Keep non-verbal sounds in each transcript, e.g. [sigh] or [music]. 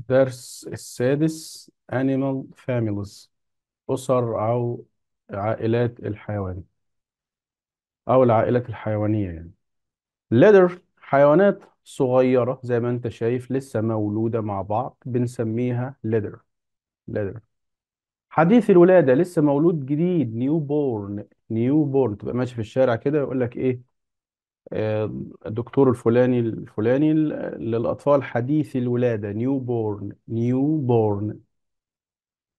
الدرس السادس Animal Families أسر أو عائلات الحيوان أو العائلات الحيوانية يعني ليدر حيوانات صغيرة زي ما أنت شايف لسه مولودة مع بعض بنسميها ليدر ليدر حديث الولادة لسه مولود جديد نيو بورن نيو بورن تبقى ماشي في الشارع كده يقول لك إيه الدكتور الفلاني الفلاني للأطفال حديثي الولادة نيو بورن نيو بورن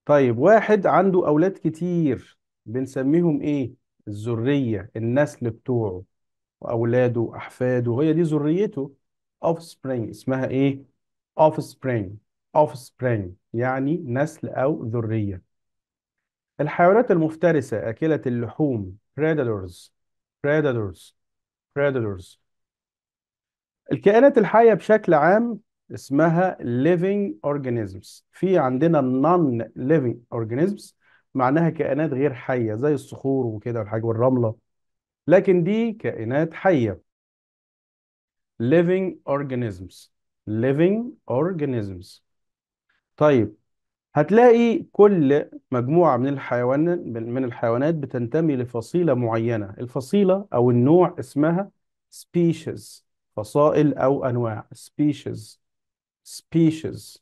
طيب واحد عنده أولاد كتير بنسميهم إيه؟ الذرية النسل بتوعه وأولاده أحفاده هي دي ذريته offspring اسمها إيه؟ offspring offspring يعني نسل أو ذرية الحيوانات المفترسة أكلة اللحوم predators predators predators الكائنات الحية بشكل عام اسمها living organisms في عندنا non living organisms معناها كائنات غير حية زي الصخور وكده والحاجة والرملة لكن دي كائنات حية living organisms living organisms طيب هتلاقي كل مجموعة من الحيوان من الحيوانات بتنتمي لفصيلة معينة الفصيلة أو النوع اسمها species فصائل أو أنواع species species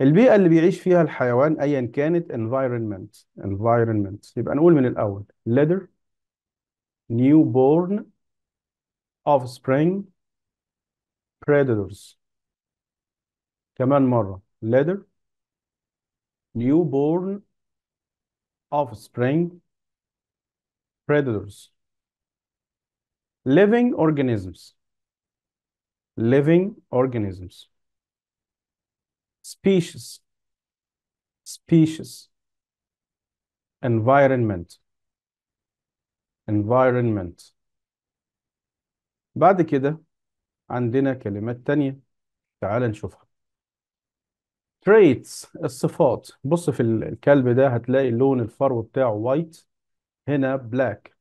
البيئة اللي بيعيش فيها الحيوان أيا كانت environment environment يبقى نقول من الأول litter newborn offspring predators كمان مرة litter newborn offspring, predators, living organisms, living organisms, species, species, environment, environment. بعد كده عندنا كلمات تانية تعال نشوفها تريتس الصفات بص في الكلب ده هتلاقي اللون الفرو بتاعه وايت هنا بلاك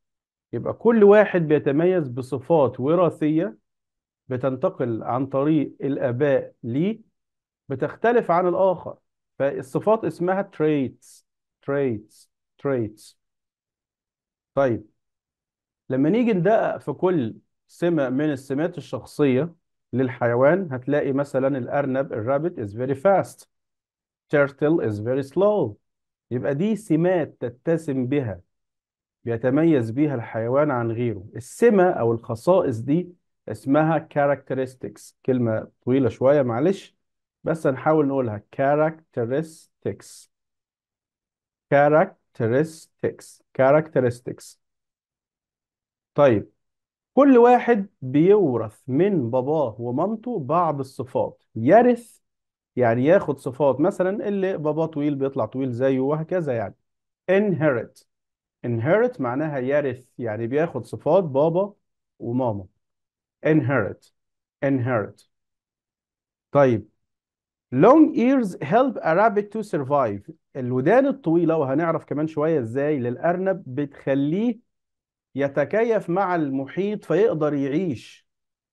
يبقى كل واحد بيتميز بصفات وراثية بتنتقل عن طريق الآباء ليه بتختلف عن الآخر فالصفات اسمها تريتس تريتس تريتس طيب لما نيجي ندقق في كل سمة من السمات الشخصية للحيوان هتلاقي مثلا الأرنب الرابت is very fast turtle is very slow يبقى دي سمات تتسم بها بيتميز بها الحيوان عن غيره السمة أو الخصائص دي اسمها characteristics كلمة طويلة شوية معلش بس هنحاول نقولها كاركترستكس كاركترستكس characteristics طيب كل واحد بيورث من باباه ومامته بعض الصفات يرث يعني ياخد صفات مثلا اللي باباه طويل بيطلع طويل زيه وهكذا يعني inherit inherit معناها يرث يعني بياخد صفات بابا وماما inherit inherit طيب long ears help a rabbit to survive الودان الطويلة وهنعرف كمان شوية ازاي للأرنب بتخليه يتكيف مع المحيط فيقدر يعيش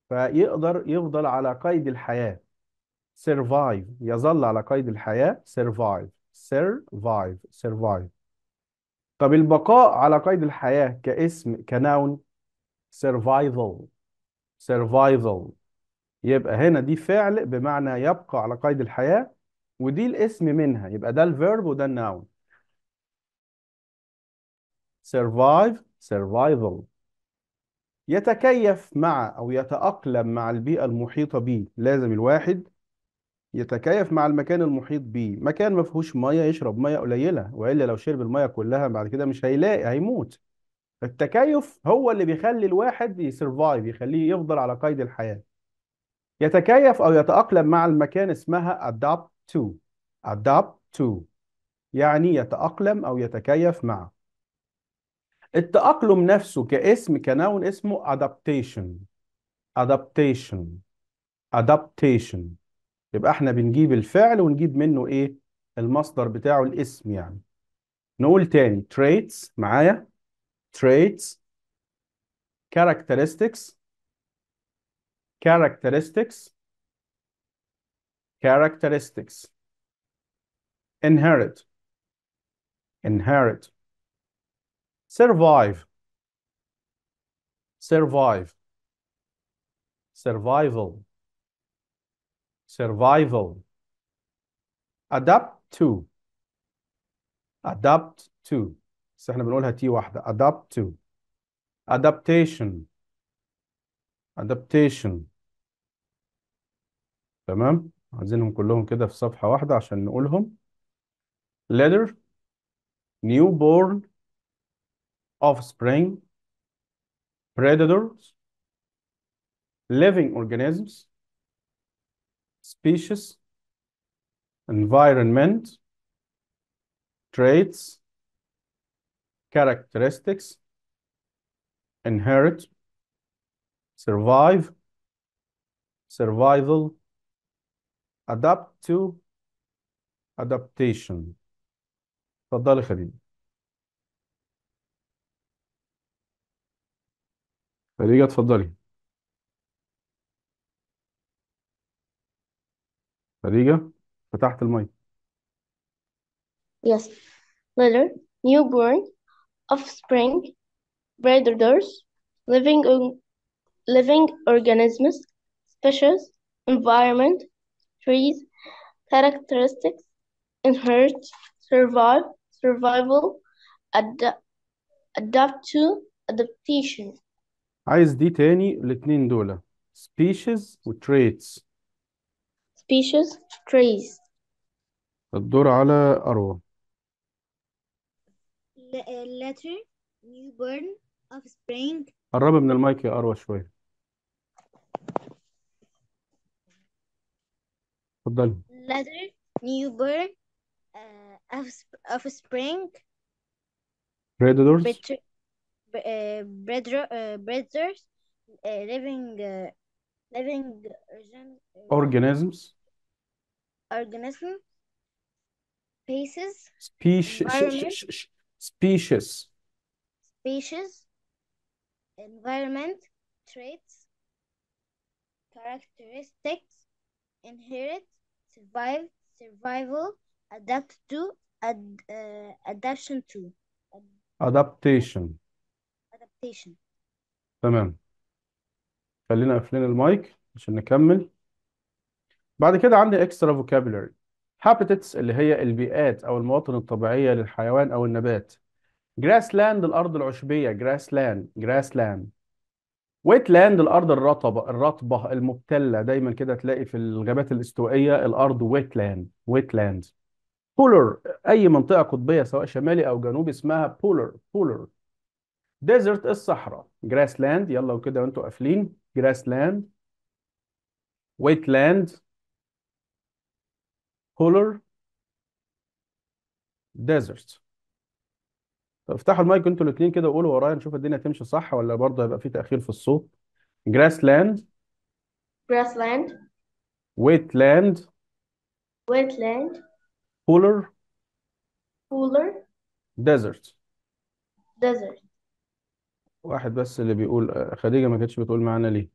فيقدر يفضل على قيد الحياة survive يظل على قيد الحياة survive survive survive طب البقاء على قيد الحياة كاسم كناون survival survival يبقى هنا دي فعل بمعنى يبقى على قيد الحياة ودي الاسم منها يبقى ده الفيرب وده الناون survive survival يتكيف مع أو يتأقلم مع البيئة المحيطة به لازم الواحد يتكيف مع المكان المحيط به مكان ما فيهوش ميه يشرب ميه قليله والا لو شرب الميه كلها بعد كده مش هيلاقي هيموت التكيف هو اللي بيخلي الواحد يسرفايف يخليه يفضل على قيد الحياه يتكيف او يتاقلم مع المكان اسمها adapt to adapt to يعني يتاقلم او يتكيف معه التأقلم نفسه كاسم كنون اسمه adaptation adaptation adaptation يبقى احنا بنجيب الفعل ونجيب منه ايه المصدر بتاعه الاسم يعني نقول تاني traits معايا traits characteristics characteristics characteristics inherit inherit survive survive survival survival adapt to adapt to بس احنا بنقولها تي واحدة adapt to adaptation adaptation تمام عايزينهم كلهم كده في صفحة واحدة عشان نقولهم letter newborn offspring, predators, living organisms, species, environment, traits, characteristics, inherit, survive, survival, adapt to, adaptation. تفضل خبيب فريدة اتفضلي فريدة فتحت المايك Yes. Letter, newborn, offspring, predators, living, living organisms, species, environment, trees, characteristics, inherit, survive, survival, adapt, adapt to, adaptation. عايز دي تاني الاتنين دول species و traits species trees الدور على أروى letter newborn spring قربي من المايك يا أروى شوية اتفضلي letter newborn uh, offspring predators predators uh, brother, uh, brothers, uh, living, uh, living organisms, organisms, species, species, species, species, environment, traits, characteristics, inherit, survive, survival, adapt to, ad, uh, adaptation to. adaptation. ستيشن تمام خلينا قافلين المايك عشان نكمل بعد كده عندي اكسترا فوكابولري هابيتس اللي هي البيئات او المواطن الطبيعيه للحيوان او النبات جراس لاند الارض العشبيه جراس لاند جراس لاند ويت لاند الارض الرطبه الرطبه المبتله دايما كده تلاقي في الغابات الاستوائيه الارض ويت لاند ويت لاند بولر اي منطقه قطبيه سواء شمالي او جنوبي اسمها بولر بولر ديزرت الصحراء جراس لاند يلا وكده وانتوا قافلين جراس لاند ويت لاند هولر ديزرت افتحوا المايك انتوا الاثنين كده وقولوا ورايا نشوف الدنيا تمشي صح ولا برضه هيبقى في تأخير في الصوت جراس لاند جراس لاند ويت لاند ويت لاند هولر هولر ديزرت ديزرت واحد بس اللي بيقول خديجة ما كانتش بتقول معانا ليه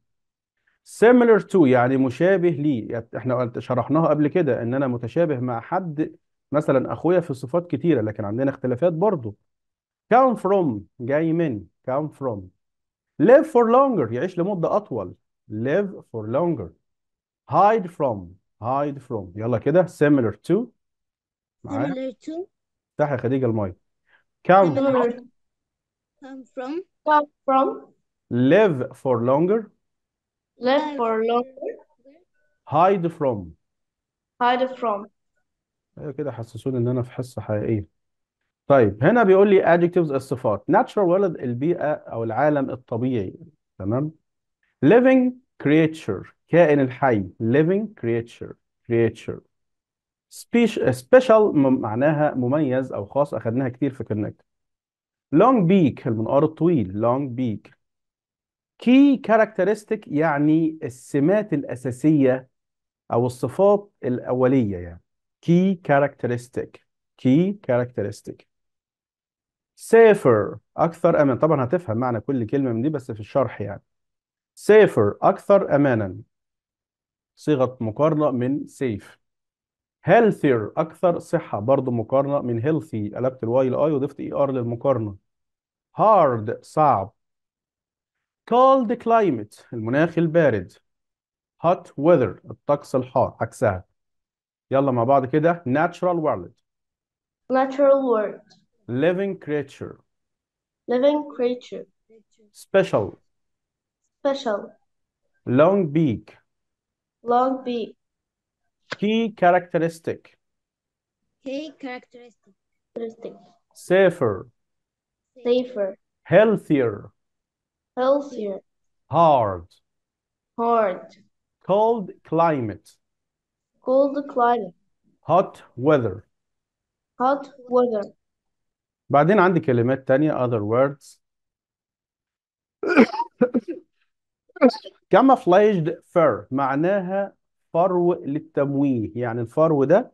similar to يعني مشابه لي يعني احنا شرحناها قبل كده ان انا متشابه مع حد مثلا اخويا في صفات كتيرة لكن عندنا اختلافات برضه come from جاي من come from live for longer يعيش لمدة اطول live for longer hide from hide from يلا كده similar to معايا similar to يا خديجة المايك come from come from come from, live for longer, live for longer, hide from hide from ايوه كده حسسوني ان انا في حصه حقيقيه طيب هنا بيقول لي adjectives الصفات natural world البيئه او العالم الطبيعي تمام living creature كائن الحي living creature creature Speci special معناها مميز او خاص اخذناها كتير في connect long beak المنقار الطويل long beak key characteristic يعني السمات الأساسية أو الصفات الأولية يعني key characteristic key characteristic safer أكثر أمان طبعا هتفهم معنى كل كلمة من دي بس في الشرح يعني safer أكثر أمانا صيغة مقارنة من safe healthier أكثر صحة برضو مقارنة من healthy قلبت الواي لآي وضفت اي e ار للمقارنة hard صعب cold climate المناخ البارد hot weather الطقس الحار عكسها يلا مع بعض كده natural world natural world living creature living creature special special long beak long beak key characteristic key characteristic safer safer healthier healthier hard hard cold climate cold climate hot weather hot weather بعدين عندي كلمات تانية other words camouflaged fur معناها فرو للتمويه يعني الفرو ده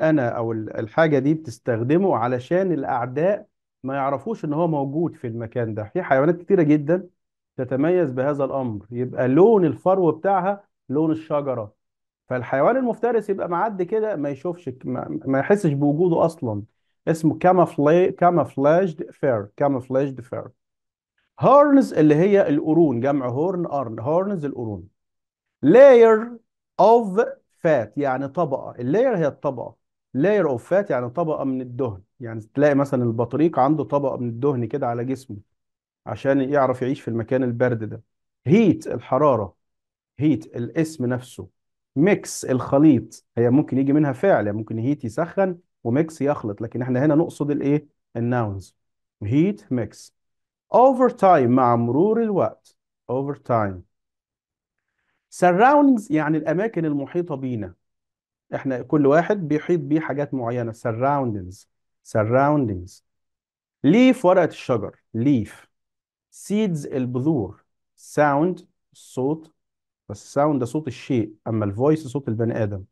أنا أو الحاجة دي بتستخدمه علشان الأعداء ما يعرفوش إن هو موجود في المكان ده في حيوانات كتيرة جدا تتميز بهذا الأمر يبقى لون الفرو بتاعها لون الشجرة فالحيوان المفترس يبقى معدي كده ما يشوفش ما, ما يحسش بوجوده أصلا اسمه كامافلاج كامافلاجد فير كامافلاجد فير هورنز اللي هي القرون جمع هورن أرن هورنز القرون لاير اوف فات يعني طبقة اللاير هي الطبقة لاير اوف فات يعني طبقة من الدهن يعني تلاقي مثلا البطريق عنده طبقة من الدهن كده على جسمه عشان يعرف يعيش في المكان البرد ده هيت الحرارة هيت الاسم نفسه ميكس الخليط هي ممكن يجي منها فعل يعني ممكن هيت يسخن وميكس يخلط لكن احنا هنا نقصد الايه الناونز هيت ميكس اوفر تايم مع مرور الوقت اوفر تايم سراوندز يعني الاماكن المحيطه بينا احنا كل واحد بيحيط بيه حاجات معينه سراوندز surroundings leaf ورقة الشجر leaf seeds البذور sound الصوت بس الساوند ده صوت الشيء أما الفويس صوت البني آدم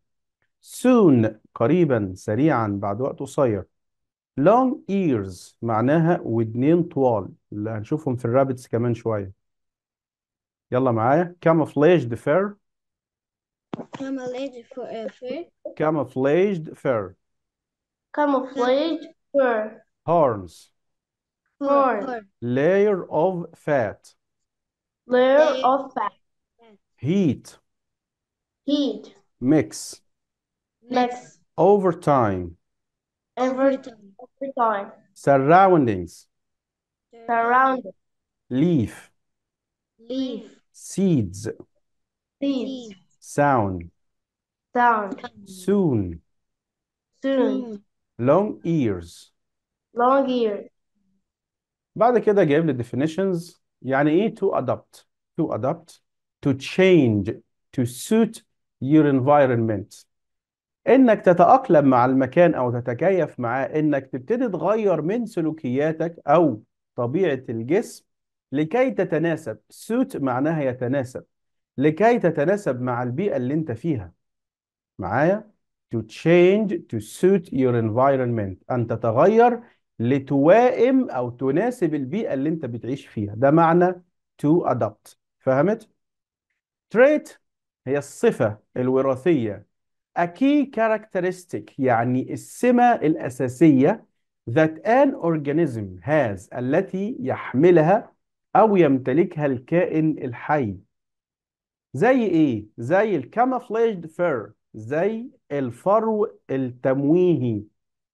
soon قريبا سريعا بعد وقت قصير long ears معناها ودنين طوال اللي هنشوفهم في الرابتس كمان شوية يلا معايا camouflaged fur camouflaged fur camouflaged fur Camouflage fur. Horns. horns, Layer of fat. Layer, Layer of fat. Heat. Heat. Mix. Mix. Overtime. Overtime. Overtime. Surroundings. Surroundings. Leaf. Leaf. Seeds. Seeds. Sound. Sound. Soon. Soon. long ears long ears بعد كده جايب لي definitions يعني ايه to adapt to adapt to change to suit your environment انك تتأقلم مع المكان او تتكيف معاه انك تبتدي تغير من سلوكياتك او طبيعة الجسم لكي تتناسب suit معناها يتناسب لكي تتناسب مع البيئة اللي انت فيها معايا to change to suit your environment أن تتغير لتوائم أو تناسب البيئة اللي أنت بتعيش فيها ده معنى to adapt فهمت؟ trait هي الصفة الوراثية a key characteristic يعني السمة الأساسية that an organism has التي يحملها أو يمتلكها الكائن الحي زي إيه؟ زي الكامافلاجد fur زي الفرو التمويهي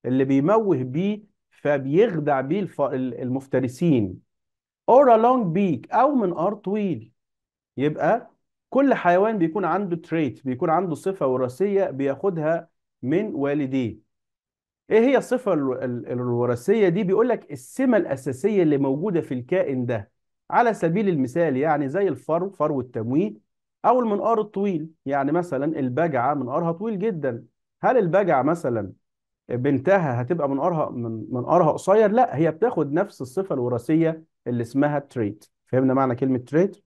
اللي بيموه بيه فبيخدع بيه المفترسين a لونج بيك او منقار طويل يبقى كل حيوان بيكون عنده تريت بيكون عنده صفة وراثية بياخدها من والديه ايه هي الصفة الوراثية دي بيقول لك السمة الأساسية اللي موجودة في الكائن ده على سبيل المثال يعني زي الفرو فرو التمويه او المنقار الطويل يعني مثلا البجعه منقارها طويل جدا هل البجعه مثلا بنتها هتبقى منقارها من منقارها قصير لا هي بتاخد نفس الصفه الوراثيه اللي اسمها تريت فهمنا معنى كلمه تريت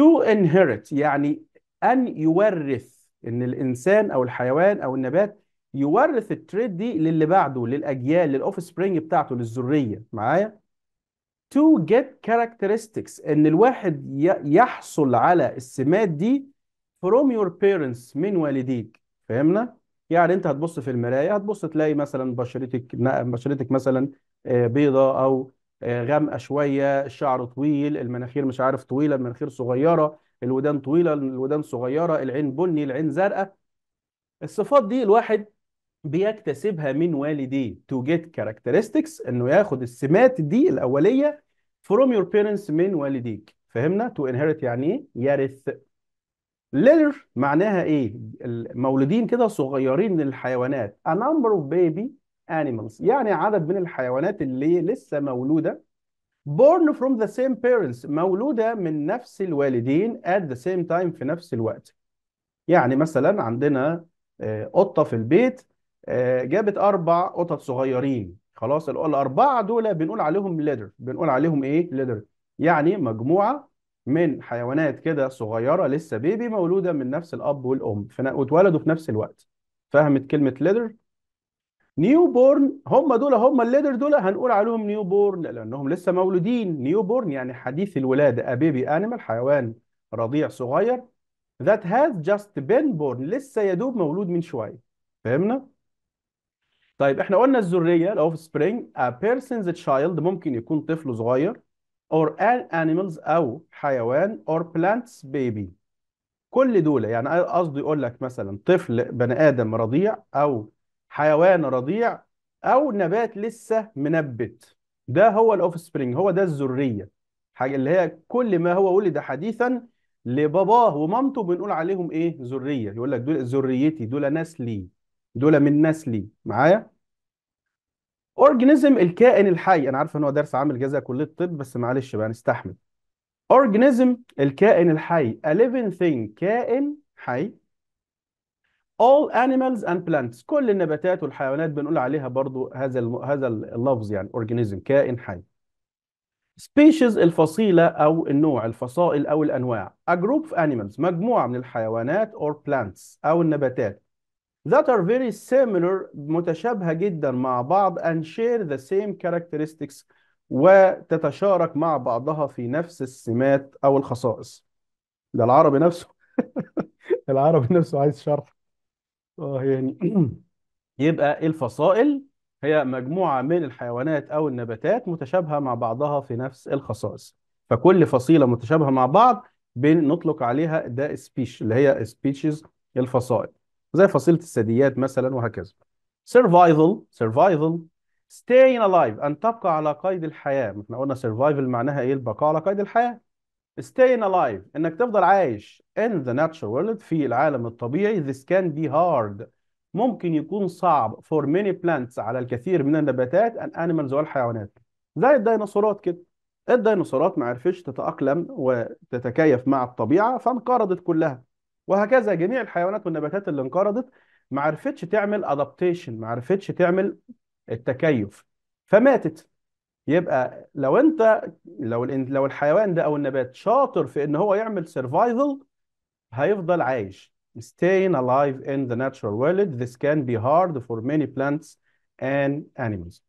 to inherit يعني ان يورث ان الانسان او الحيوان او النبات يورث التريت دي للي بعده للاجيال للاوف سبرينج بتاعته للذريه معايا to get characteristics ان الواحد يحصل على السمات دي from your parents من والديك فهمنا يعني انت هتبص في المرايه هتبص تلاقي مثلا بشرتك بشرتك مثلا آه، بيضه او آه، غامقه شويه الشعر طويل المناخير مش عارف طويله المناخير صغيره الودان طويله الودان صغيره العين بني العين زرقاء الصفات دي الواحد بيكتسبها من والديه to get characteristics انه ياخد السمات دي الاوليه from your parents من والديك فهمنا to inherit يعني ايه يرث litter معناها ايه المولودين كده صغيرين من الحيوانات a number of baby animals يعني عدد من الحيوانات اللي لسه مولوده born from the same parents مولوده من نفس الوالدين at the same time في نفس الوقت يعني مثلا عندنا آه، قطه في البيت آه، جابت اربع قطط صغيرين خلاص الاربعه دول بنقول عليهم ليدر بنقول عليهم ايه ليدر يعني مجموعه من حيوانات كده صغيره لسه بيبي مولوده من نفس الاب والام واتولدوا في نفس الوقت فهمت كلمه ليدر نيو بورن هم دول هم الليدر دول هنقول عليهم نيو بورن لانهم لسه مولودين نيو بورن يعني حديث الولاده ابيبي انيمال حيوان رضيع صغير that has just been born لسه يدوب مولود من شويه فهمنا طيب احنا قلنا الذريه الاوف سبرينج ا بيرسونز تشايلد ممكن يكون طفل صغير or ان animals او حيوان or plants بيبي كل دول يعني قصدي اقول لك مثلا طفل بني ادم رضيع او حيوان رضيع او نبات لسه منبت ده هو الاوف سبرينج هو ده الذريه حاجه اللي هي كل ما هو ولد حديثا لباباه ومامته بنقول عليهم ايه ذريه يقول لك دول ذريتي دول نسلي دول من نسلي معايا اورجانيزم الكائن الحي انا عارف ان هو درس عامل جزء كليه الطب بس معلش بقى نستحمل اورجانيزم الكائن الحي a living thing كائن حي all animals and plants كل النباتات والحيوانات بنقول عليها برضو هذا هذا اللفظ يعني اورجانيزم كائن حي species الفصيلة أو النوع الفصائل أو الأنواع a group of animals مجموعة من الحيوانات or plants أو النباتات that are very similar متشابهة جدا مع بعض and share the same characteristics وتتشارك مع بعضها في نفس السمات أو الخصائص ده العربي نفسه [laughs] العربي نفسه عايز شرح اه يعني [clears throat] يبقى الفصائل هي مجموعة من الحيوانات أو النباتات متشابهة مع بعضها في نفس الخصائص فكل فصيلة متشابهة مع بعض بنطلق عليها ده سبيش اللي هي سبيشيز الفصائل زي فصيلة الثدييات مثلا وهكذا سرفايفل سرفايفل ستاين الايف أن تبقى على قيد الحياة احنا قلنا سرفايفل معناها إيه البقاء على قيد الحياة ستاين الايف إنك تفضل عايش ان ذا ناتشورال وورلد في العالم الطبيعي ذيس كان بي هارد ممكن يكون صعب فور ميني بلانتس على الكثير من النباتات ان انيمالز والحيوانات زي الديناصورات كده الديناصورات ما عرفتش تتأقلم وتتكيف مع الطبيعة فانقرضت كلها وهكذا جميع الحيوانات والنباتات اللي انقرضت ما عرفتش تعمل ادابتيشن ما عرفتش تعمل التكيف فماتت يبقى لو انت لو لو الحيوان ده او النبات شاطر في ان هو يعمل سرفايفل هيفضل عايش staying alive in the natural world this can be hard for many plants and animals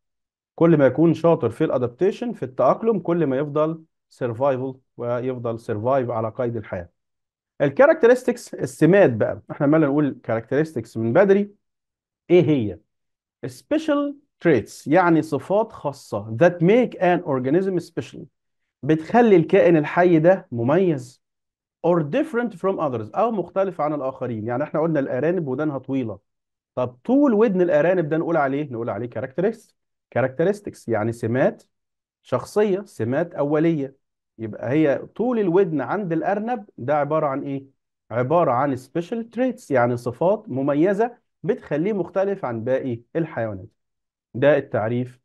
كل ما يكون شاطر في الادابتيشن في التأقلم كل ما يفضل سرفايفل ويفضل سرفايف على قيد الحياة الكاركترستكس السمات بقى احنا مالنا نقول كاركترستكس من بدري ايه هي special traits يعني صفات خاصة that make an organism special بتخلي الكائن الحي ده مميز or different from others او مختلف عن الاخرين يعني احنا قلنا الارانب ودانها طويلة طب طول ودن الارانب ده نقول عليه نقول عليه characteristics characteristics يعني سمات شخصية سمات أولية يبقى هي طول الودن عند الأرنب ده عبارة عن إيه؟ عبارة عن سبيشال تريتس يعني صفات مميزة بتخليه مختلف عن باقي الحيوانات ده التعريف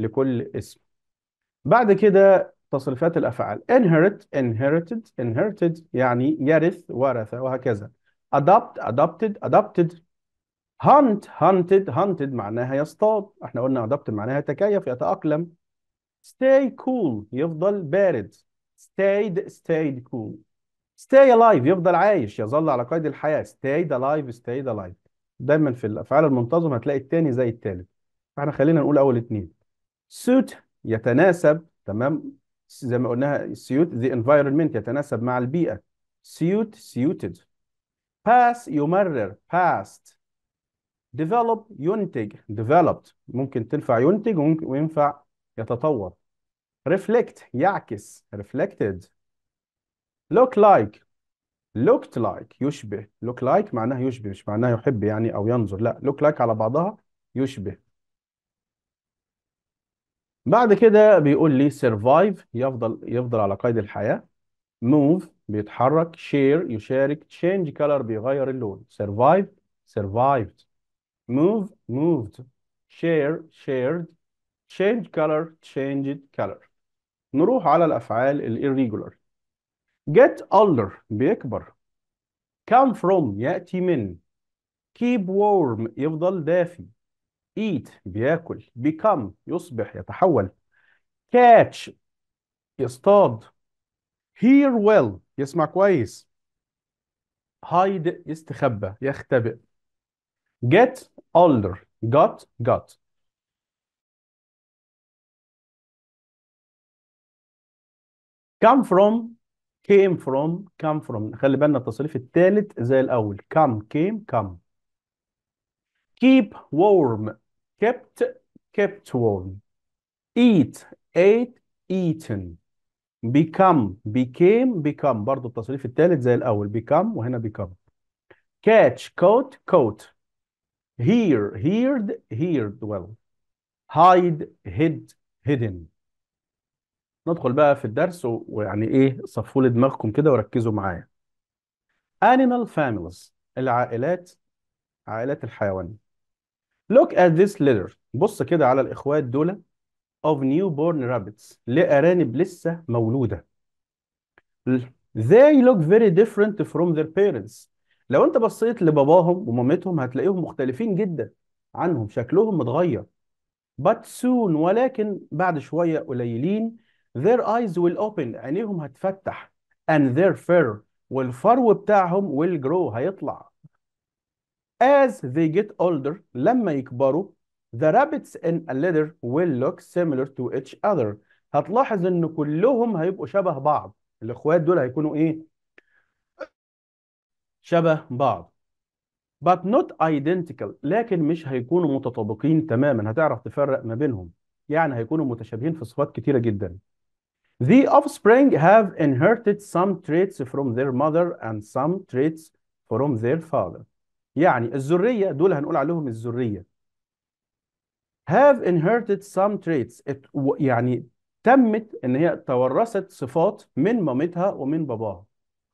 لكل اسم بعد كده تصريفات الأفعال inherit inherited inherited يعني يرث ورث وهكذا adopt adopted adopted hunt hunted hunted معناها يصطاد احنا قلنا adopt معناها يتكيف يتأقلم stay cool يفضل بارد stayed stayed cool stay alive يفضل عايش يظل على قيد الحياة stayed alive stayed alive دايما في الأفعال المنتظمة هتلاقي التاني زي التالت فاحنا خلينا نقول أول اتنين suit يتناسب تمام زي ما قلناها suit the environment يتناسب مع البيئة suit suited pass يمرر past develop ينتج developed ممكن تنفع ينتج وينفع يتطور reflect يعكس reflected look like looked like يشبه look like معناها يشبه مش معناها يحب يعني او ينظر لا look like على بعضها يشبه بعد كده بيقول لي survive يفضل يفضل على قيد الحياة move بيتحرك share يشارك change color بيغير اللون survive survived move moved share shared change color changed color نروح على الأفعال الirregular get older بيكبر come from يأتي من keep warm يفضل دافي eat بياكل become يصبح يتحول catch يصطاد hear well يسمع كويس hide يستخبى يختبئ get older got got come from came from come from خلي بالنا التصريف الثالث زي الاول come came come keep warm kept kept warm eat ate eaten become became become برضه التصريف الثالث زي الاول become وهنا become catch caught caught hear heard heard well hide hid hidden ندخل بقى في الدرس ويعني ايه صفوا لي دماغكم كده وركزوا معايا animal families العائلات عائلات الحيوان look at this litter بص كده على الاخوات دول of newborn rabbits لأرانب لسه مولودة they look very different from their parents لو انت بصيت لباباهم ومامتهم هتلاقيهم مختلفين جدا عنهم شكلهم متغير but soon ولكن بعد شوية قليلين their eyes will open عينيهم هتفتح and their fur والفرو بتاعهم will grow هيطلع as they get older لما يكبروا the rabbits in a litter will look similar to each other هتلاحظ ان كلهم هيبقوا شبه بعض الاخوات دول هيكونوا ايه شبه بعض but not identical لكن مش هيكونوا متطابقين تماما هتعرف تفرق ما بينهم يعني هيكونوا متشابهين في صفات كتيرة جدا The offspring have inherited some traits from their mother and some traits from their father. يعني الذرية دول هنقول عليهم الذرية. Have inherited some traits. It, يعني تمت إن هي تورثت صفات من مامتها ومن باباها.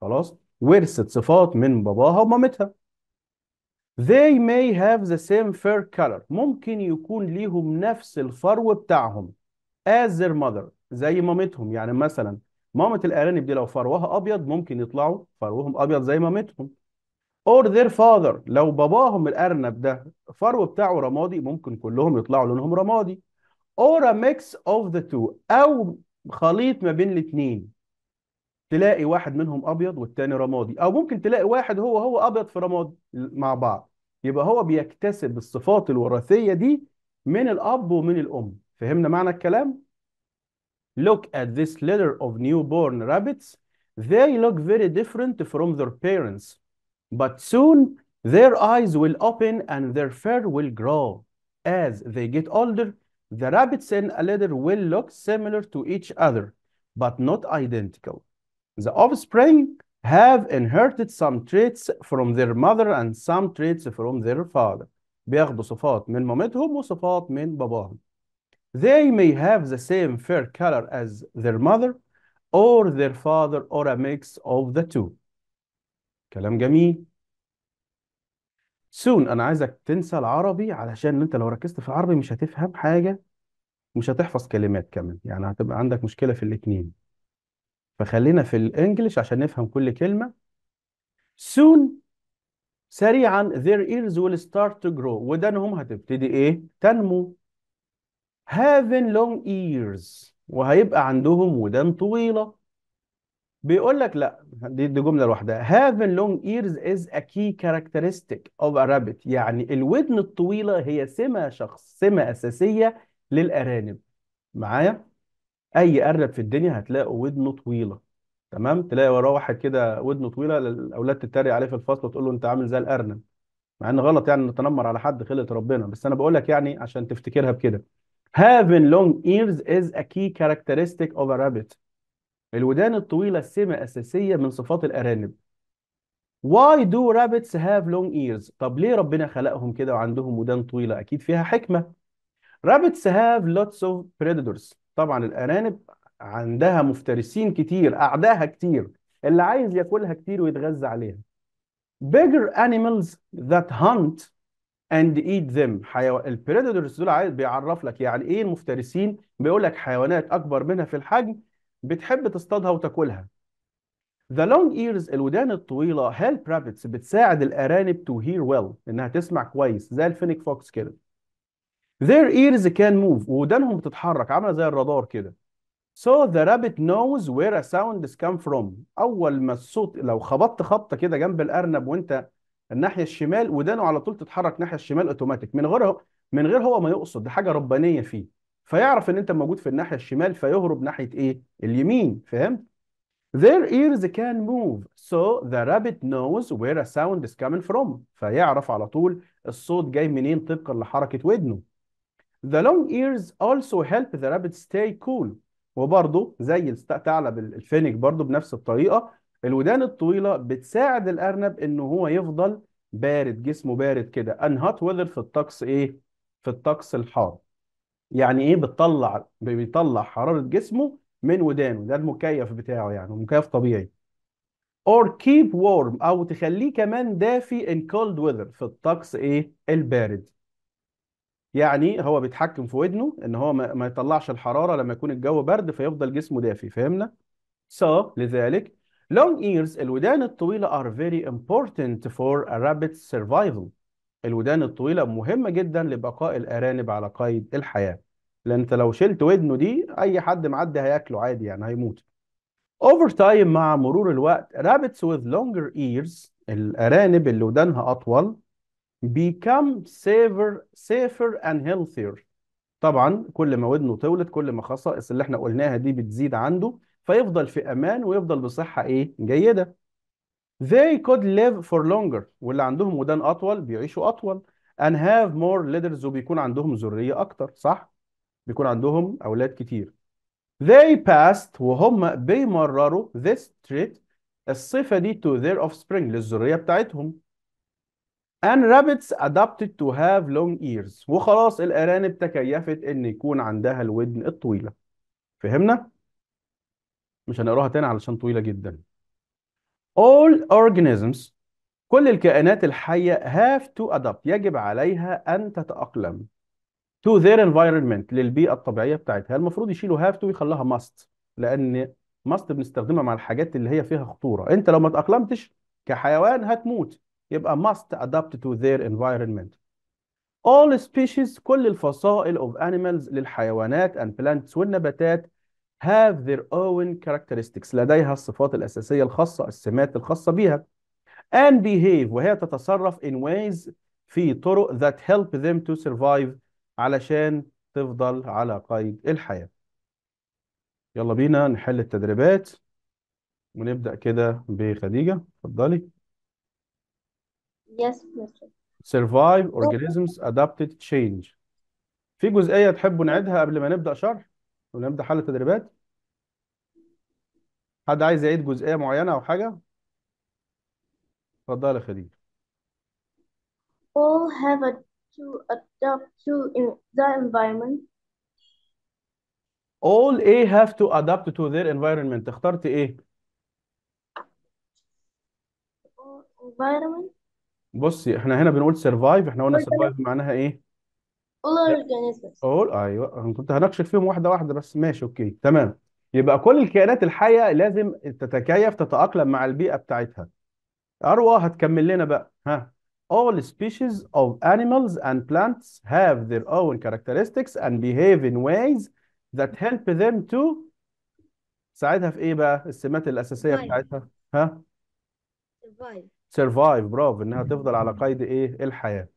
خلاص؟ ورثت صفات من باباها ومامتها. They may have the same fur color. ممكن يكون ليهم نفس الفرو بتاعهم as their mother زي مامتهم يعني مثلا مامة الأرانب دي لو فروها أبيض ممكن يطلعوا فروهم أبيض زي مامتهم or their father لو باباهم الأرنب ده فرو بتاعه رمادي ممكن كلهم يطلعوا لونهم رمادي or a mix of the two أو خليط ما بين الاتنين تلاقي واحد منهم أبيض والتاني رمادي أو ممكن تلاقي واحد هو هو أبيض في رمادي مع بعض يبقى هو بيكتسب الصفات الوراثية دي من الأب ومن الأم فهمنا معنى الكلام؟ Look at this litter of newborn rabbits. They look very different from their parents. But soon their eyes will open and their fur will grow. As they get older, the rabbits in a litter will look similar to each other, but not identical. The offspring have inherited some traits from their mother and some traits from their father. بياخدوا صفات من مامتهم وصفات من باباهم. They may have the same fair color as their mother or their father or a mix of the two. كلام جميل. Soon أنا عايزك تنسى العربي علشان أنت لو ركزت في العربي مش هتفهم حاجة مش هتحفظ كلمات كمان يعني هتبقى عندك مشكلة في الاتنين. فخلينا في الإنجليش عشان نفهم كل كلمة. Soon سريعا their ears will start to grow ودانهم هتبتدي ايه تنمو having long ears وهيبقى عندهم ودان طويلة بيقول لك لا دي, دي جملة لوحدها having long ears is a key characteristic of a rabbit يعني الودن الطويلة هي سمة شخص سمة أساسية للأرانب معايا أي أرنب في الدنيا هتلاقي ودنه طويلة تمام تلاقي وراه واحد كده ودنه طويلة الأولاد تتريق عليه في الفصل وتقول له أنت عامل زي الأرنب مع إن غلط يعني نتنمر على حد خلقة ربنا بس أنا بقول لك يعني عشان تفتكرها بكده Having long ears is a key characteristic of a rabbit. الودان الطويلة سمة أساسية من صفات الأرانب. Why do rabbits have long ears? طب ليه ربنا خلقهم كده وعندهم ودان طويلة؟ أكيد فيها حكمة. Rabbits have lots of predators. طبعا الأرانب عندها مفترسين كتير، أعداها كتير، اللي عايز ياكلها كتير ويتغذى عليها. Bigger animals that hunt and eat them حيو... دول عايز بيعرف لك يعني ايه المفترسين بيقول لك حيوانات اكبر منها في الحجم بتحب تصطادها وتاكلها The long ears الودان الطويلة help rabbits بتساعد الأرانب to hear well إنها تسمع كويس زي الفينيك فوكس كده. Their ears can move ودانهم بتتحرك عاملة زي الرادار كده. So the rabbit knows where a sound is come from. أول ما الصوت لو خبطت خبطة كده جنب الأرنب وأنت الناحيه الشمال ودانه على طول تتحرك ناحيه الشمال اوتوماتيك من غير من غير هو ما يقصد دي حاجه ربانيه فيه فيعرف ان انت موجود في الناحيه الشمال فيهرب ناحيه ايه اليمين فهمت Their ears can move, so the rabbit knows where a sound is coming from. فيعرف على طول الصوت جاي منين طبقا لحركة ودنه. The long ears also help the rabbit stay cool. وبرضه زي الثعلب الفينك برضه بنفس الطريقة الودان الطويله بتساعد الارنب ان هو يفضل بارد جسمه بارد كده ان هات ويذر في الطقس ايه في الطقس الحار يعني ايه بتطلع بيطلع حراره جسمه من ودانه ده المكيف بتاعه يعني مكيف طبيعي or keep warm او تخليه كمان دافي in cold weather في الطقس ايه البارد يعني هو بيتحكم في ودنه ان هو ما, ما يطلعش الحراره لما يكون الجو برد فيفضل جسمه دافي فهمنا so لذلك Long ears الودان الطويلة are very important for a rabbit's survival. الودان الطويلة مهمة جدا لبقاء الأرانب على قيد الحياة. لأن أنت لو شلت ودنه دي أي حد معدي هياكله عادي يعني هيموت. Over time مع مرور الوقت rabbits with longer ears الأرانب اللي ودانها أطول become safer, safer and healthier. طبعا كل ما ودنه طولت كل ما خصائص اللي احنا قلناها دي بتزيد عنده فيفضل في امان ويفضل بصحه ايه جيده they could live for longer واللي عندهم ودان اطول بيعيشوا اطول and have more leaders وبيكون عندهم ذريه اكتر صح بيكون عندهم اولاد كتير they passed وهم بيمرروا this trait الصفه دي to their offspring للذريه بتاعتهم and rabbits adapted to have long ears وخلاص الارانب تكيفت ان يكون عندها الودن الطويله فهمنا مش هنقراها تاني علشان طويلة جدا all organisms كل الكائنات الحية have to adapt يجب عليها أن تتأقلم to their environment للبيئة الطبيعية بتاعتها المفروض يشيلوا have to ويخلوها must لأن must بنستخدمها مع الحاجات اللي هي فيها خطورة أنت لو ما تأقلمتش كحيوان هتموت يبقى must adapt to their environment all species كل الفصائل of animals للحيوانات and plants والنباتات have their own characteristics لديها الصفات الأساسية الخاصة السمات الخاصة بها and behave وهي تتصرف in ways في طرق that help them to survive علشان تفضل على قيد الحياة يلا بينا نحل التدريبات ونبدأ كده بخديجة اتفضلي Yes, Mr. Survive organisms adapted change في جزئية تحبوا نعيدها قبل ما نبدأ شرح ونبدأ حل التدريبات حد عايز يعيد جزئية معينة أو حاجة اتفضل يا خديجة All have a, to adapt to in the environment. All A have to adapt to their environment. اخترت إيه؟ environment. بصي احنا هنا بنقول survive احنا قلنا survive معناها إيه؟ all organisms اقول ايوه انا كنت هناقشك فيهم واحده واحده بس ماشي اوكي تمام يبقى كل الكائنات الحيه لازم تتكيف تتاقلم مع البيئه بتاعتها اروى هتكمل لنا بقى ها all species of animals and plants have their own characteristics and behave in ways that help them to ساعدها في ايه بقى السمات الاساسيه Survive. بتاعتها ها survive survive برافو انها تفضل على قيد ايه الحياه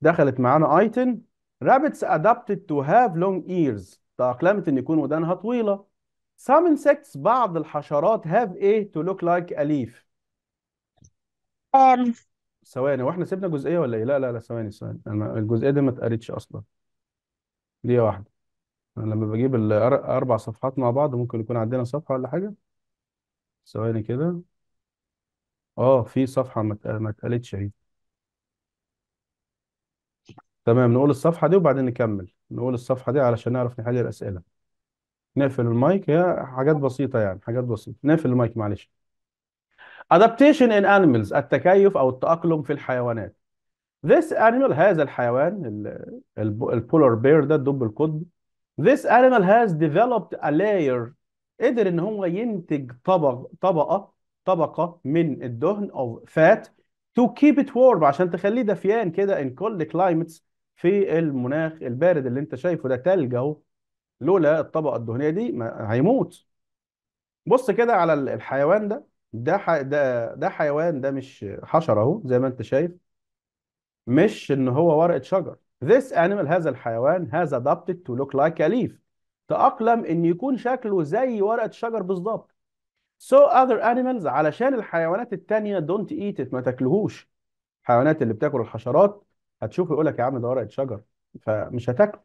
دخلت معانا ايتن Rabbits adapted to have long ears. تأقلمت إن يكون ودانها طويلة. Some insects بعض الحشرات have a to look like a leaf. Um. ثواني واحنا سيبنا جزئية ولا ايه؟ لا لا لا ثواني ثواني انا الجزئية دي ما اتقريتش اصلا. دي واحدة. انا لما بجيب الاربع صفحات مع بعض ممكن يكون عندنا صفحة ولا حاجة. ثواني كده. اه في صفحة ما ما اتقالتش اهي. تمام نقول الصفحة دي وبعدين نكمل نقول الصفحة دي علشان نعرف نحل الأسئلة نقفل المايك هي حاجات بسيطة يعني حاجات بسيطة نقفل المايك معلش adaptation in animals التكيف أو التأقلم في الحيوانات This animal هذا الحيوان البولار بير ده الدب القطبي This animal has developed a layer قدر ان هو ينتج طبق طبقه طبقه من الدهن او فات to keep it warm عشان تخليه دفيان كده in cold climates في المناخ البارد اللي انت شايفه ده تلج اهو لولا الطبقه الدهنيه دي ما هيموت بص كده على الحيوان ده ده ده ده حيوان ده مش حشره اهو زي ما انت شايف مش ان هو ورقه شجر This animal هذا الحيوان has adapted to look like a leaf تأقلم ان يكون شكله زي ورقه شجر بالظبط So other animals علشان الحيوانات التانية don't eat it ما تاكلهوش الحيوانات اللي بتاكل الحشرات هتشوفه يقول لك يا عم ده ورقه شجر فمش هتاكله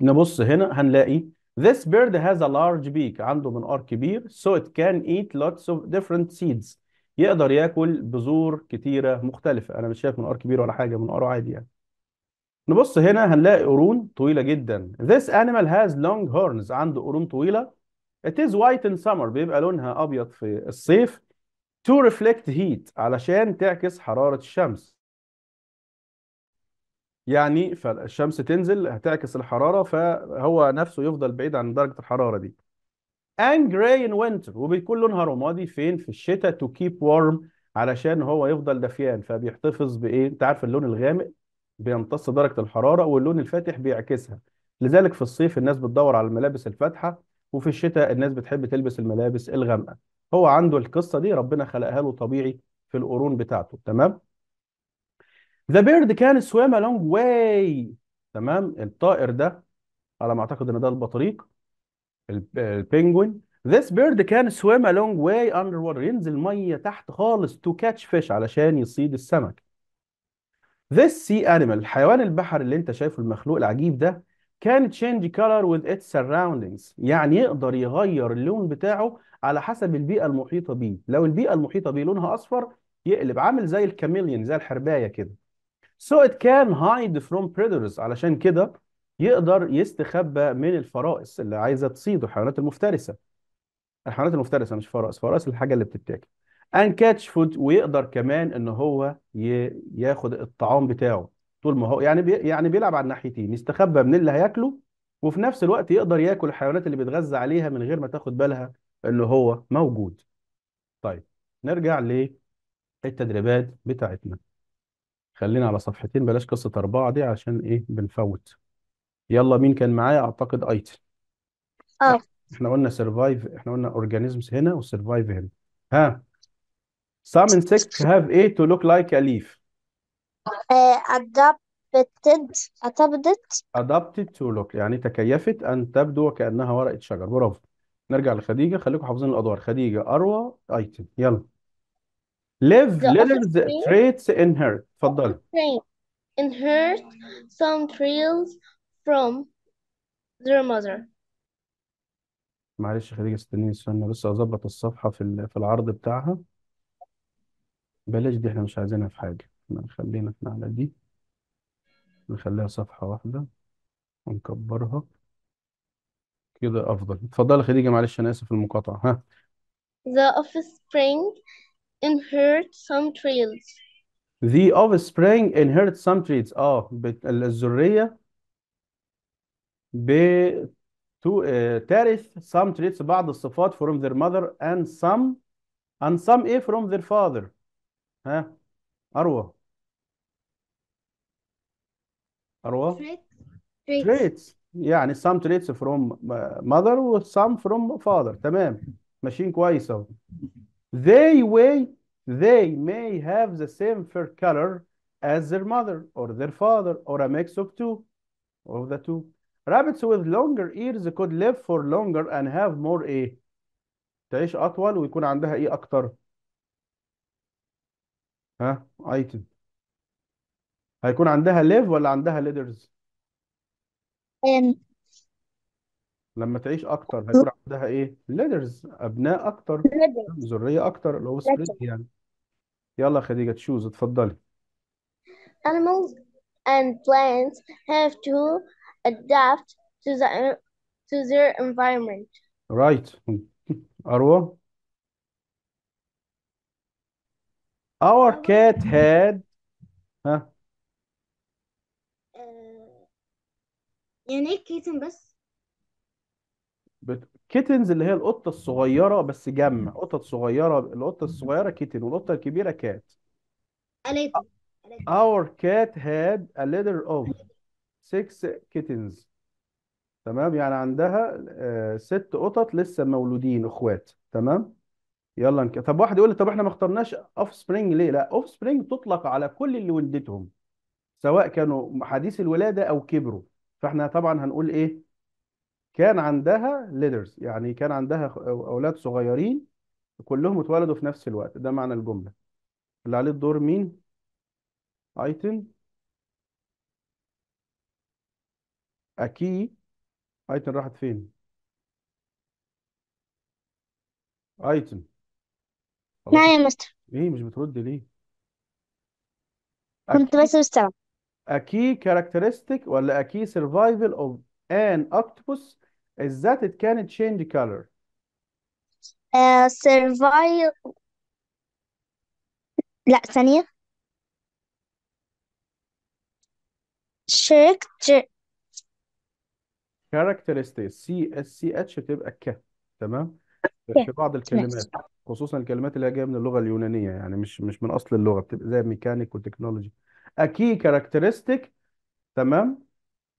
نبص هنا هنلاقي This bird has a large beak عنده منقار كبير so it can eat lots of different seeds يقدر ياكل بذور كتيرة مختلفة أنا مش شايف منقار كبير ولا حاجة منقاره عادي يعني نبص هنا هنلاقي قرون طويلة جدا This animal has long horns عنده قرون طويلة It is white in summer بيبقى لونها أبيض في الصيف To reflect heat علشان تعكس حرارة الشمس يعني فالشمس تنزل هتعكس الحرارة فهو نفسه يفضل بعيد عن درجة الحرارة دي and gray in winter وبيكون لونها رمادي فين في الشتاء to keep warm علشان هو يفضل دفيان فبيحتفظ بايه انت عارف اللون الغامق بيمتص درجة الحرارة واللون الفاتح بيعكسها لذلك في الصيف الناس بتدور على الملابس الفاتحة وفي الشتاء الناس بتحب تلبس الملابس الغامقة هو عنده القصة دي ربنا خلقها له طبيعي في القرون بتاعته تمام ذا بيرد كان سوام لونج واي تمام الطائر ده على ما اعتقد ان ده البطريق البنجوين This bird can swim a long way underwater ينزل ميه تحت خالص to catch fish علشان يصيد السمك. This sea animal الحيوان البحر اللي انت شايفه المخلوق العجيب ده can change color with its surroundings يعني يقدر يغير اللون بتاعه على حسب البيئة المحيطة بيه لو البيئة المحيطة بيه لونها أصفر يقلب عامل زي الكاميليون زي الحرباية كده So it can hide from predators علشان كده يقدر يستخبى من الفرائس اللي عايزة تصيده الحيوانات المفترسة الحيوانات المفترسة مش فرائس فرائس الحاجة اللي بتتاكل and catch food ويقدر كمان ان هو ياخد الطعام بتاعه طول ما هو يعني بي يعني بيلعب على الناحيتين يستخبى من اللي هياكله وفي نفس الوقت يقدر ياكل الحيوانات اللي بيتغذى عليها من غير ما تاخد بالها ان هو موجود. طيب نرجع للتدريبات بتاعتنا. خلينا على صفحتين بلاش قصة أربعة دي عشان إيه بنفوت يلا مين كان معايا أعتقد أيتن اه إحنا قلنا سرفايف إحنا قلنا أورجانيزمز هنا وسرفايف هنا ها some insects have a to look like a leaf آه، adapted adapted adapted to look يعني تكيفت أن تبدو كأنها ورقة شجر برافو نرجع لخديجة خليكم حافظين الأدوار خديجة أروى أيتن يلا Live The letters offspring traits in her اتفضل offspring inherit some traits from their mother. معلش خليك استني استنى بس اظبط الصفحة في في العرض بتاعها بلاش دي احنا مش عايزينها في حاجة احنا خلينا احنا على دي نخليها صفحة واحدة ونكبرها كده افضل اتفضلي خديجة معلش انا اسف المقاطعة ها The offspring inherit some traits. The offspring inherit some traits. Oh, but الذرية ب... to, uh, eh, ترث some traits بعض الصفات from their mother and some and some if eh, from their father. ها أروى أروى traits. traits يعني some traits from eh, mother and some from father تمام ماشيين كويس اهو they way they may have the same fur color as their mother or their father or a mix of two of the two. Rabbits with longer ears could live for longer and have more a. تعيش اطول ويكون عندها ايه اكتر ها ايتم هيكون عندها live ولا عندها leaders؟ لما تعيش اكتر هيكون عندها ايه ليدرز ابناء اكتر ذريه اكتر اللي هو سبريد يعني يلا خديجه تشوز اتفضلي Animals and plants have to adapt to the to their environment. Right. [laughs] أروى. Our cat had ها يعني ايه كيتن بس بت... كيتنز اللي هي القطة الصغيرة بس جمع قطط صغيرة القطة الصغيرة كيتن والقطة الكبيرة كات Our cat had a litter of six kittens تمام يعني عندها آه، ست قطط لسه مولودين اخوات تمام يلا نك... طب واحد يقول لي طب احنا ما اخترناش اوف سبرينج ليه لا اوف سبرينج تطلق على كل اللي ولدتهم سواء كانوا حديث الولادة او كبروا فاحنا طبعا هنقول ايه كان عندها ليدرز يعني كان عندها أولاد صغيرين كلهم اتولدوا في نفس الوقت ده معنى الجملة اللي عليه الدور مين؟ ايتن أكي ايتن راحت فين؟ ايتن نعم يا مستر ليه مش بترد ليه؟ كنت أكي بس مستر اكي كاركترستيك ولا اكي سيرفايفل اوف ان an is that it can change color. Uh, survive لا ثانية character characteristics سي اس سي اتش بتبقى ك تمام في بعض الكلمات خصوصا الكلمات اللي هي جايه من اللغه اليونانيه يعني مش مش من اصل اللغه بتبقى زي ميكانيك وتكنولوجي اكي كاركترستيك تمام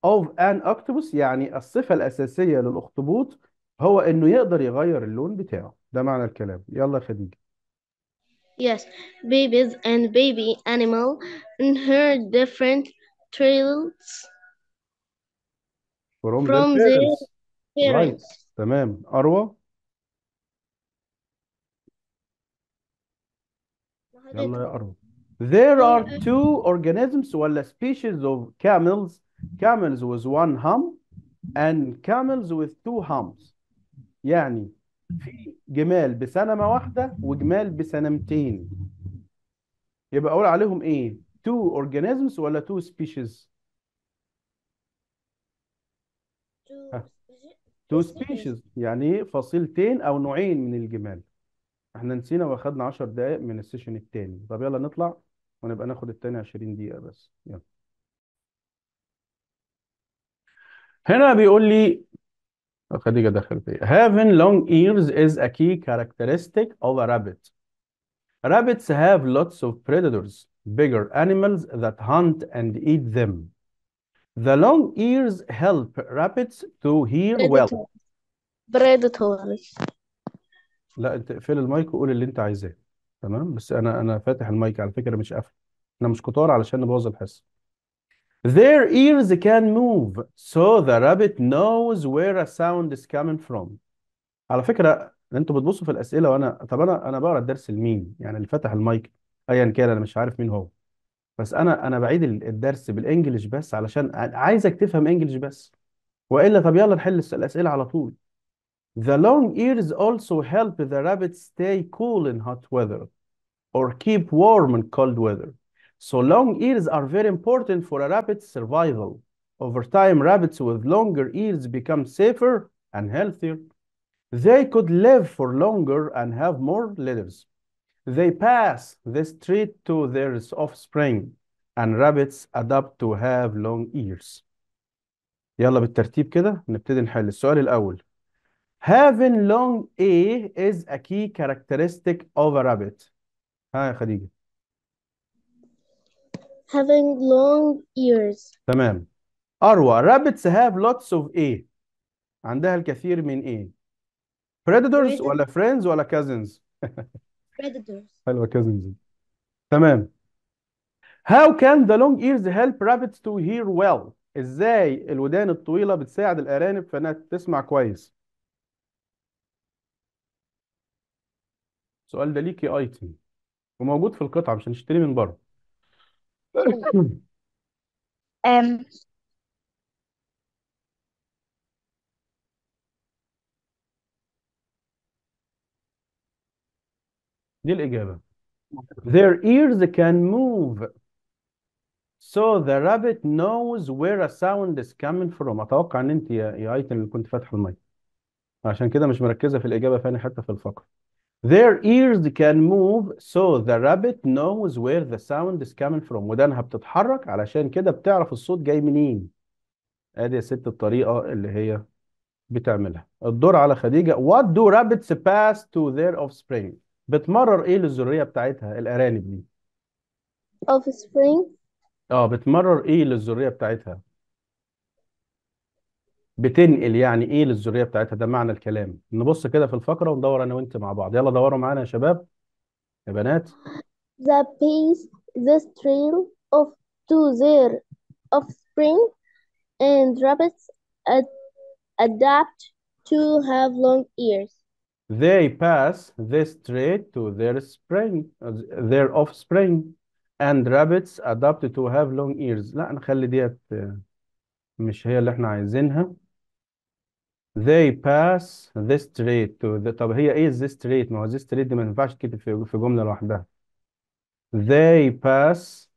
of an octopus يعني الصفة الأساسية للأخطبوط هو إنه يقدر يغير اللون بتاعه ده معنى الكلام يلا يا خديجة Yes, babies and baby animal inherit different traits from, from their parents. Their parents. Right. تمام أروى يلا يا أروى There are two organisms ولا species of camels camels with one hump and camels with two humps يعني في جمال بسنمة واحدة وجمال بسنمتين يبقى أقول عليهم إيه؟ two organisms ولا two species؟ two species يعني فصيلتين أو نوعين من الجمال احنا نسينا واخدنا 10 دقايق من السيشن التاني طب يلا نطلع ونبقى ناخد التاني 20 دقيقة بس يلا هنا بيقول لي خديجة دخلت ايه having long ears is a key characteristic of a rabbit rabbits have lots of predators bigger animals that hunt and eat them the long ears help rabbits to hear well predators لا انت اقفل المايك وقول اللي انت عايزاه تمام بس انا انا فاتح المايك على فكرة مش قافل انا مش قطار علشان نبوظ الحصة Their ears can move, so the rabbit knows where a sound is coming from. على فكرة انتوا بتبصوا في الأسئلة وأنا طب أنا أنا بقرا الدرس لمين؟ يعني اللي فتح المايك أيا كان أنا مش عارف مين هو. بس أنا أنا بعيد الدرس بالإنجلش بس علشان عايزك تفهم إنجلش بس. وإلا طب يلا نحل الأسئلة على طول. The long ears also help the rabbit stay cool in hot weather or keep warm in cold weather. So long ears are very important for a rabbit's survival. Over time, rabbits with longer ears become safer and healthier. They could live for longer and have more litters. They pass this trait to their offspring, and rabbits adapt to have long ears. يلا بالترتيب كده نبتدي نحل السؤال الأول. Having long A is a key characteristic of a rabbit. ها يا having long ears تمام أروى rabbits have lots of ايه عندها الكثير من ايه predators ولا friends ولا cousins [laughs] predators حلوة cousins تمام How can the long ears help rabbits to hear well ازاي الودان الطويلة بتساعد الأرانب في إنها تسمع كويس السؤال ده ليكي ايتم وموجود في القطعة مش هنشتريه من بره أم دي الإجابة Their ears can move so the rabbit knows where a sound is coming from أتوقع إن أنت يا أيتن اللي كنت فاتحة المايك عشان كده مش مركزة في الإجابة فأنا حتى في الفقرة Their ears can move so the rabbit knows where the sound is coming from ودانها بتتحرك علشان كده بتعرف الصوت جاي منين ادي يا ست الطريقة اللي هي بتعملها الدور على خديجة what do rabbits pass to their offspring بتمرر ايه للذرية بتاعتها الارانب دي offspring اه بتمرر ايه للذرية بتاعتها بتنقل يعني ايه للذريه بتاعتها ده معنى الكلام نبص كده في الفقره وندور انا وانت مع بعض يلا دوروا معانا يا شباب يا بنات The peace, the stream of to their offspring and rabbits ad adapt to have long ears. They pass this trait to their spring, their offspring and rabbits adapt to have long ears. لا نخلي ديت مش هي اللي احنا عايزينها they pass this street to the... طب هي ايه this street ما هو this street دي ما ينفعش تكتب في في جملة لوحدها they pass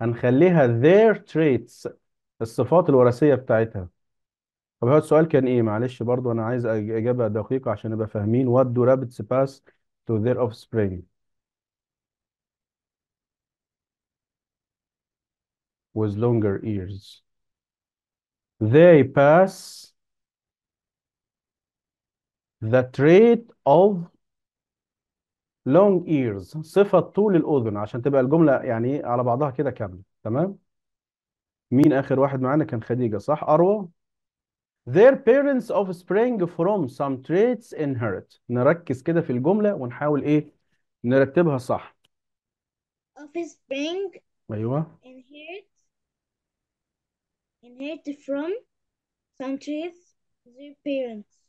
هنخليها their traits الصفات الوراثية بتاعتها طب هو السؤال كان ايه معلش برضو انا عايز اجابة دقيقة عشان نبقى فاهمين what do rabbits pass to their offspring with longer ears they pass The trait of long ears صفة طول الأذن عشان تبقى الجملة يعني ايه على بعضها كده كاملة تمام مين آخر واحد معانا كان خديجة صح أروى Their parents of spring from some traits inherit نركز كده في الجملة ونحاول إيه نرتبها صح Of spring أيوه inherit inherit from some traits their parents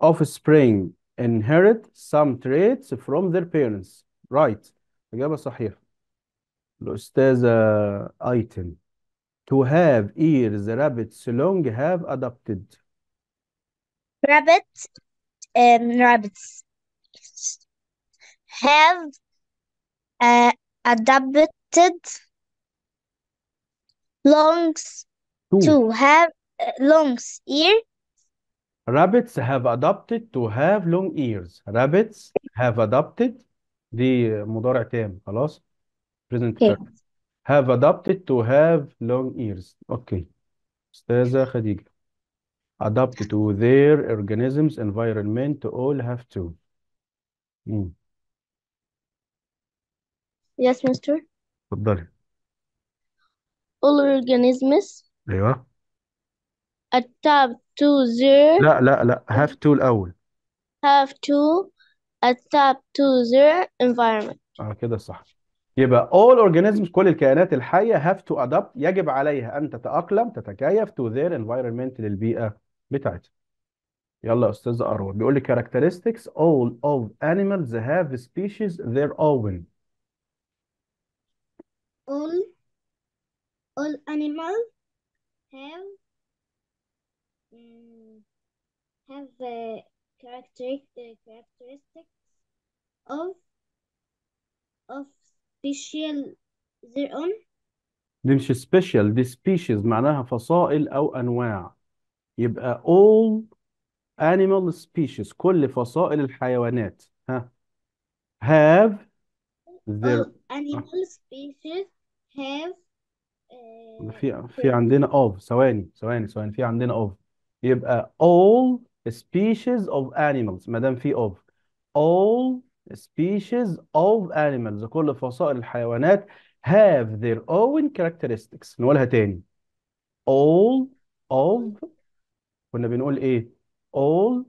offspring inherit some traits from their parents right إجابة صحيحة الأستاذة ايتن to have ears rabbits long have adopted rabbits um, rabbits have uh, adopted longs to have uh, longs ear Rabbits have adopted to have long ears. Rabbits have adopted دي uh, مضارع تام خلاص present yes. perfect have adopted to have long ears. اوكي أستاذة خديجة adapt to their organisms environment all have to. Mm. Yes, mister. اتفضلي. All organisms. ايوه. التاب تو زر لا لا لا have to الأول have to adapt to their environment اه كده صح يبقى all organisms كل الكائنات الحية have to adapt يجب عليها أن تتأقلم تتكيف to their environment للبيئة بتاعتها يلا يا أستاذ أروى بيقول لي characteristics all of animals have species their own all all animals have um, mm, have the characteristic, the characteristics of of special their own دي مش special دي species معناها فصائل أو أنواع يبقى all animal species كل فصائل الحيوانات ها have their all animal species have uh... في في عندنا of ثواني ثواني ثواني في عندنا of يبقى uh, all species of animals ما دام في of all species of animals كل فصائل الحيوانات have their own characteristics نقولها تاني all of كنا بنقول ايه all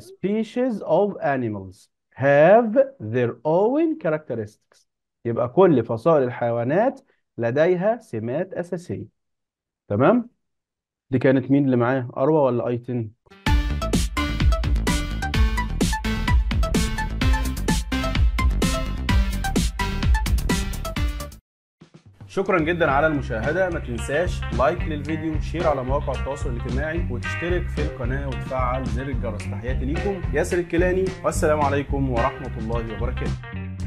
species of animals have their own characteristics يبقى كل فصائل الحيوانات لديها سمات أساسية تمام دي كانت مين اللي معاه أروى ولا أي تن شكرا جدا على المشاهدة ما تنساش لايك للفيديو شير على مواقع التواصل الاجتماعي وتشترك في القناة وتفعل زر الجرس تحياتي ليكم ياسر الكيلاني والسلام عليكم ورحمة الله وبركاته